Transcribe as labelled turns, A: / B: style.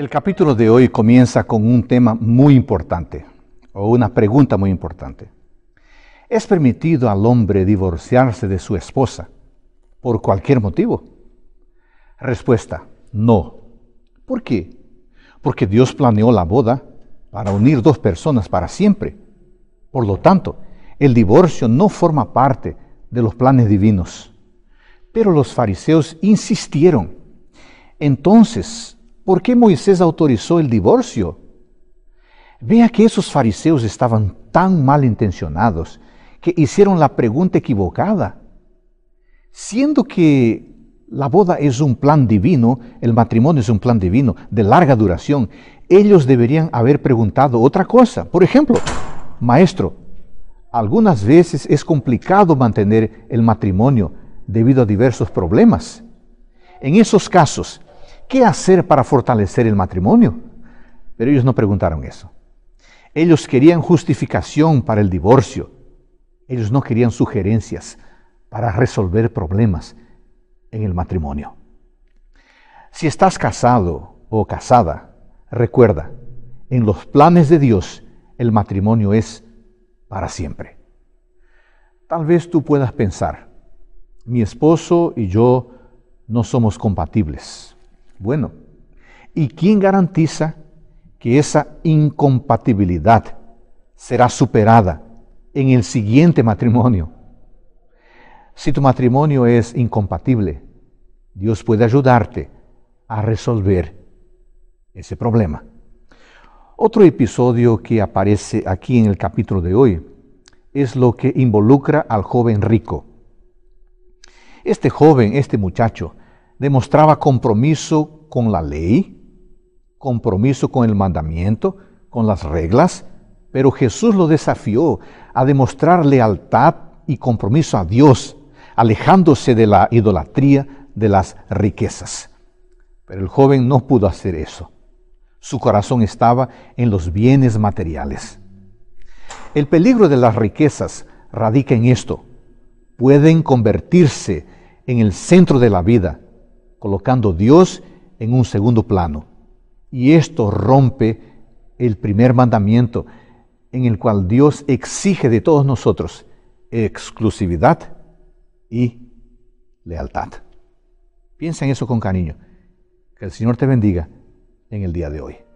A: El capítulo de hoy comienza con un tema muy importante, o una pregunta muy importante. ¿Es permitido al hombre divorciarse de su esposa por cualquier motivo? Respuesta, no. ¿Por qué? Porque Dios planeó la boda para unir dos personas para siempre. Por lo tanto, el divorcio no forma parte de los planes divinos. Pero los fariseos insistieron. Entonces, por qué Moisés autorizó el divorcio? Vea que esos fariseos estaban tan mal intencionados que hicieron la pregunta equivocada. Siendo que la boda es un plan divino, el matrimonio es un plan divino de larga duración, ellos deberían haber preguntado otra cosa. Por ejemplo, maestro, algunas veces es complicado mantener el matrimonio debido a diversos problemas. En esos casos, ¿qué hacer para fortalecer el matrimonio? Pero ellos no preguntaron eso. Ellos querían justificación para el divorcio. Ellos no querían sugerencias para resolver problemas en el matrimonio. Si estás casado o casada, recuerda, en los planes de Dios el matrimonio es para siempre. Tal vez tú puedas pensar, mi esposo y yo no somos compatibles bueno, ¿y quién garantiza que esa incompatibilidad será superada en el siguiente matrimonio? Si tu matrimonio es incompatible, Dios puede ayudarte a resolver ese problema. Otro episodio que aparece aquí en el capítulo de hoy es lo que involucra al joven rico. Este joven, este muchacho, demostraba compromiso con la ley, compromiso con el mandamiento, con las reglas, pero Jesús lo desafió a demostrar lealtad y compromiso a Dios, alejándose de la idolatría de las riquezas. Pero el joven no pudo hacer eso. Su corazón estaba en los bienes materiales. El peligro de las riquezas radica en esto. Pueden convertirse en el centro de la vida colocando Dios en un segundo plano. Y esto rompe el primer mandamiento en el cual Dios exige de todos nosotros exclusividad y lealtad. Piensa en eso con cariño. Que el Señor te bendiga en el día de hoy.